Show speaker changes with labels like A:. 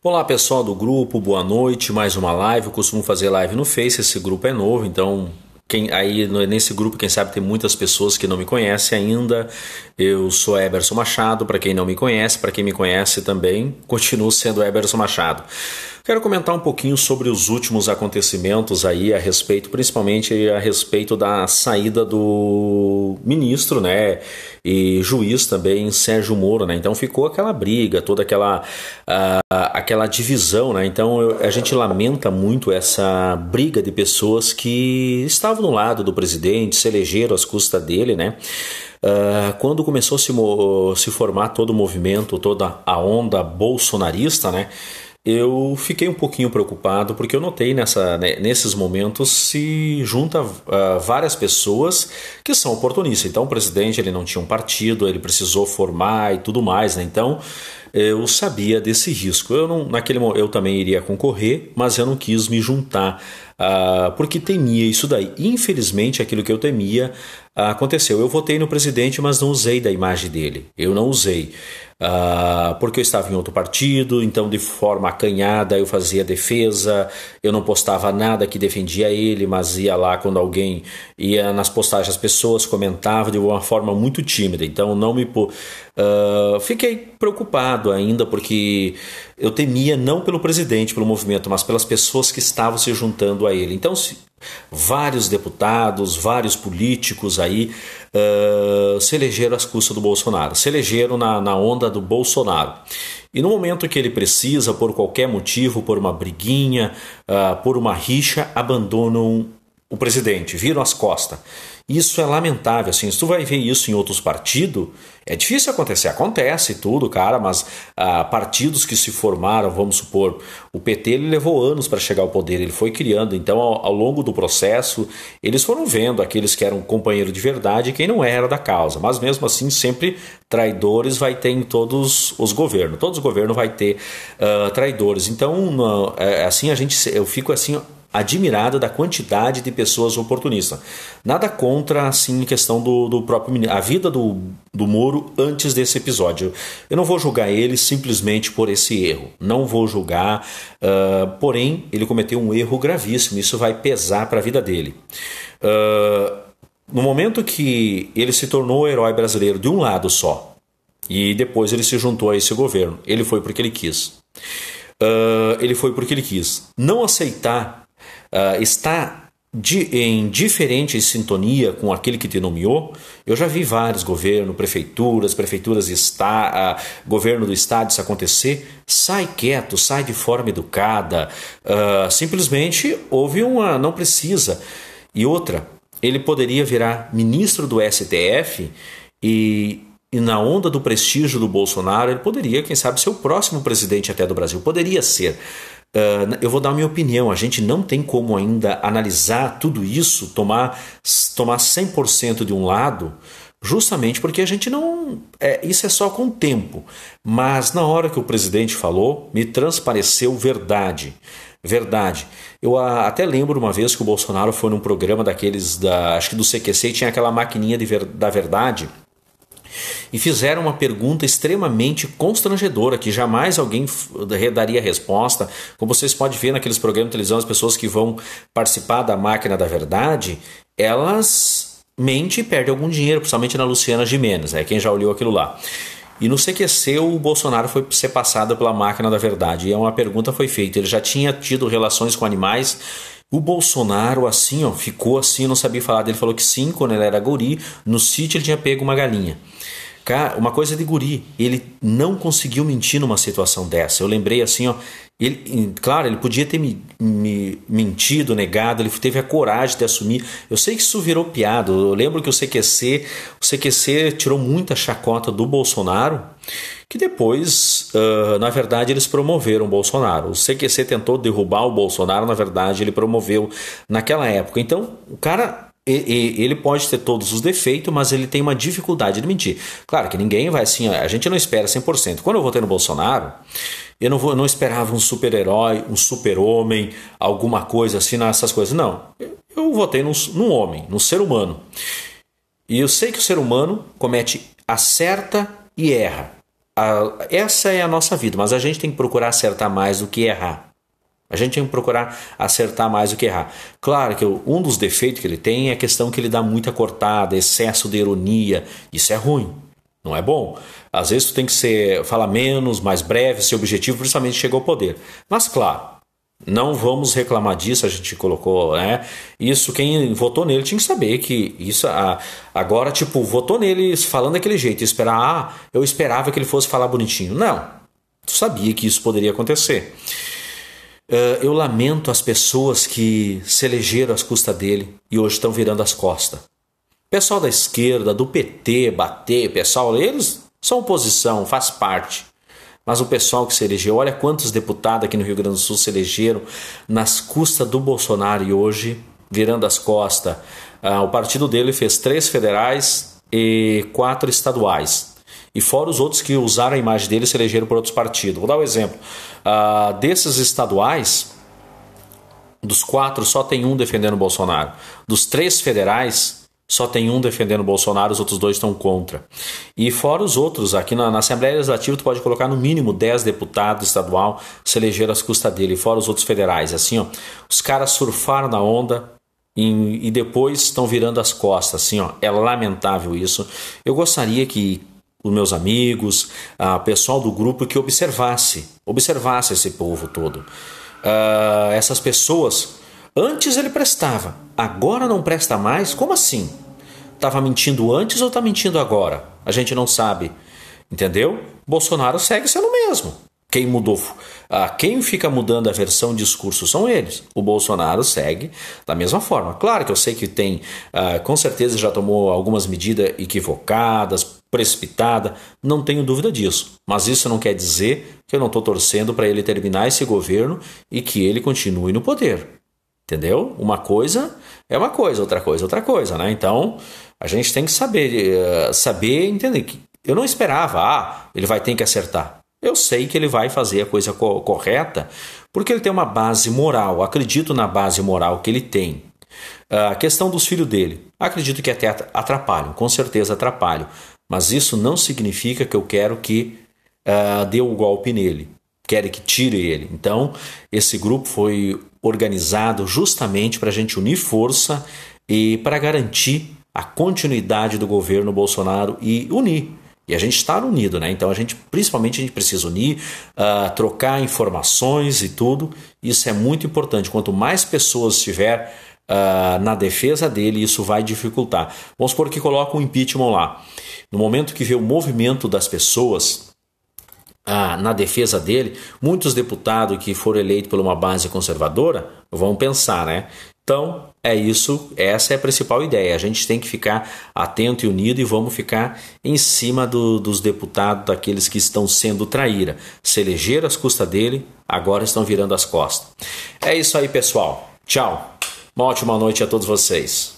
A: Olá pessoal do grupo, boa noite, mais uma live. Eu costumo fazer live no Face, esse grupo é novo, então quem, aí nesse grupo, quem sabe, tem muitas pessoas que não me conhecem ainda. Eu sou Eberson Machado, para quem não me conhece, para quem me conhece também, continuo sendo Eberson Machado. Quero comentar um pouquinho sobre os últimos acontecimentos aí a respeito, principalmente a respeito da saída do ministro, né, e juiz também Sérgio Moro, né. Então ficou aquela briga, toda aquela uh, aquela divisão, né. Então eu, a gente lamenta muito essa briga de pessoas que estavam do lado do presidente, se elegeram às custas dele, né. Uh, quando começou a se, se formar todo o movimento, toda a onda bolsonarista, né? eu fiquei um pouquinho preocupado porque eu notei nessa, né, nesses momentos se junta uh, várias pessoas que são oportunistas. Então o presidente ele não tinha um partido, ele precisou formar e tudo mais, né? Então eu sabia desse risco. Eu não, naquele eu também iria concorrer, mas eu não quis me juntar uh, porque temia isso daí. Infelizmente aquilo que eu temia aconteceu. Eu votei no presidente, mas não usei da imagem dele. Eu não usei uh, porque eu estava em outro partido, então de forma acanhada eu fazia defesa, eu não postava nada que defendia ele, mas ia lá quando alguém ia nas postagens, as pessoas comentavam de uma forma muito tímida, então não me. Uh, fiquei preocupado ainda porque eu temia não pelo presidente, pelo movimento, mas pelas pessoas que estavam se juntando a ele. Então, se, vários deputados, vários políticos aí uh, se elegeram às custas do Bolsonaro, se elegeram na, na onda do Bolsonaro. E no momento que ele precisa, por qualquer motivo, por uma briguinha, uh, por uma rixa, abandonam o presidente, viram as costas. Isso é lamentável, assim, se tu vai ver isso em outros partidos, é difícil acontecer, acontece tudo, cara, mas ah, partidos que se formaram, vamos supor, o PT ele levou anos para chegar ao poder, ele foi criando, então ao, ao, longo do processo, eles foram vendo aqueles que eram companheiro de verdade e quem não era da causa, mas mesmo assim sempre traidores vai ter em todos os governos, todos os governos vai ter uh, traidores, então uh, assim a gente, eu fico assim admirada da quantidade de pessoas oportunistas. Nada contra, assim, a questão do, do próprio a vida do, do Moro antes desse episódio. Eu não vou julgar ele simplesmente por esse erro. Não vou julgar, uh, porém, ele cometeu um erro gravíssimo. Isso vai pesar para a vida dele. Uh, no momento que ele se tornou o herói brasileiro de um lado só, e depois ele se juntou a esse governo, ele foi porque ele quis. Uh, ele foi porque ele quis. Não aceitar uh, está de, em diferente sintonia com aquele que te nomeou, eu já vi vários governos, prefeituras, prefeituras está, uh, ah, governo do estado isso acontecer, sai quieto, sai de forma educada, uh, simplesmente houve uma, não precisa. E outra, ele poderia virar ministro do STF e, e na onda do prestígio do Bolsonaro, ele poderia, quem sabe, ser o próximo presidente até do Brasil, poderia ser. Uh, eu vou dar a minha opinião. A gente não tem como ainda analisar tudo isso, tomar, tomar 100% de um lado, justamente porque a gente não. É, isso é só com o tempo. Mas na hora que o presidente falou, me transpareceu verdade. Verdade. Eu a, até lembro uma vez que o Bolsonaro foi num programa daqueles da. Acho que do CQC e tinha aquela maquininha de ver, da verdade e fizeram uma pergunta extremamente constrangedora, que jamais alguém eh, daria resposta. Como vocês podem ver naqueles programas de televisão, as pessoas que vão participar da máquina da verdade, elas mentem e perdem algum dinheiro, principalmente na Luciana Gimenez, é né, quem já olhou aquilo lá. E no CQC o Bolsonaro foi ser passado pela máquina da verdade. E é uma pergunta foi feita. Ele já tinha tido relações com animais. O Bolsonaro, assim, ó, ficou assim, não sabia falar. Ele falou que sim, quando ele era guri, no sítio ele tinha pego uma galinha uma coisa de guri, ele não conseguiu mentir numa situação dessa. Eu lembrei assim, ó. Ele, claro, ele podia ter me, me mentido, negado, ele teve a coragem de assumir. Eu sei que isso virou piada. Eu lembro que o CQC, o CQC tirou muita chacota do Bolsonaro, que depois, uh, na verdade, eles promoveram o Bolsonaro. O CQC tentou derrubar o Bolsonaro, na verdade, ele promoveu naquela época. Então, o cara ele pode ter todos os defeitos, mas ele tem uma dificuldade de mentir. Claro que ninguém vai assim, a gente não espera 100%. Quando eu votei no Bolsonaro, eu não, vou, não esperava um super-herói, um super-homem, alguma coisa assim, essas coisas. Não, eu votei num, num homem, num ser humano. E eu sei que o ser humano comete, acerta e erra. A, essa é a nossa vida, mas a gente tem que procurar acertar mais do que errar. A gente tem que procurar acertar mais do que errar. Claro que um dos defeitos que ele tem é a questão que ele dá muita cortada, excesso de ironia. Isso é ruim, não é bom. Às vezes tu tem que ser, falar menos, mais breve, seu objetivo principalmente chega ao poder. Mas claro, não vamos reclamar disso, a gente colocou, né? Isso, quem votou nele tinha que saber que isso. agora, tipo, votou nele falando daquele jeito, esperar, ah, eu esperava que ele fosse falar bonitinho. Não. Tu sabia que isso poderia acontecer. Eh, eu lamento as pessoas que se elegeram às custas dele e hoje estão virando as costas. Pessoal da esquerda, do PT, bater, pessoal, eles são oposição, faz parte. Mas o pessoal que se elegeu, olha quantos deputados aqui no Rio Grande do Sul se elegeram nas custas do Bolsonaro e hoje virando as costas. Ah, o partido dele fez três federais e quatro estaduais. E fora os outros que usaram a imagem dele e se elegeram por outros partidos. Vou dar um exemplo. Ah, desses estaduais, dos quatro, só tem um defendendo o Bolsonaro. Dos três federais, só tem um defendendo o Bolsonaro, os outros dois estão contra. E fora os outros, aqui na, na Assembleia Legislativa tu pode colocar no mínimo 10 deputados estadual se eleger às custas dele, fora os outros federais. Assim, ó, os caras surfaram na onda e, e depois estão virando as costas, assim, ó. É lamentável isso. Eu gostaria que os meus amigos, a pessoal do grupo que observasse, observasse esse povo todo, uh, essas pessoas. Antes ele prestava, agora não presta mais. Como assim? Tava mentindo antes ou está mentindo agora? A gente não sabe, entendeu? Bolsonaro segue sendo o mesmo. Quem mudou, ah, quem fica mudando a versão de discurso são eles. O Bolsonaro segue da mesma forma. Claro que eu sei que tem, ah, com certeza já tomou algumas medidas equivocadas, precipitada, não tenho dúvida disso. Mas isso não quer dizer que eu não estou torcendo para ele terminar esse governo e que ele continue no poder. Entendeu? Uma coisa é uma coisa, outra coisa é outra coisa, né? Então, a gente tem que saber, eh, saber entender que eu não esperava, ah, ele vai ter que acertar. Eu sei que ele vai fazer a coisa co correta, porque ele tem uma base moral, acredito na base moral que ele tem. Ah, a questão dos filhos dele, acredito que até atrapalham, com certeza atrapalham. Mas isso não significa que eu quero que uh, dê o um golpe nele, quero que tire ele. Então, esse grupo foi organizado justamente para a gente unir força e para garantir a continuidade do governo Bolsonaro e unir. E a gente está unido, né? Então a gente, principalmente, a gente precisa unir, uh, trocar informações e tudo. Isso é muito importante. Quanto mais pessoas tiver uh, na defesa dele, isso vai dificultar. Vamos supor que coloca um impeachment lá. No momento que vê o movimento das pessoas uh, na defesa dele, muitos deputados que foram eleitos por uma base conservadora vão pensar, né? Então, é isso, essa é a principal ideia. A gente tem que ficar atento e unido e vamos ficar em cima do, dos deputados, daqueles que estão sendo traíra. Se elegeram às custas dele, agora estão virando as costas. É isso aí, pessoal. Tchau. Uma ótima noite a todos vocês.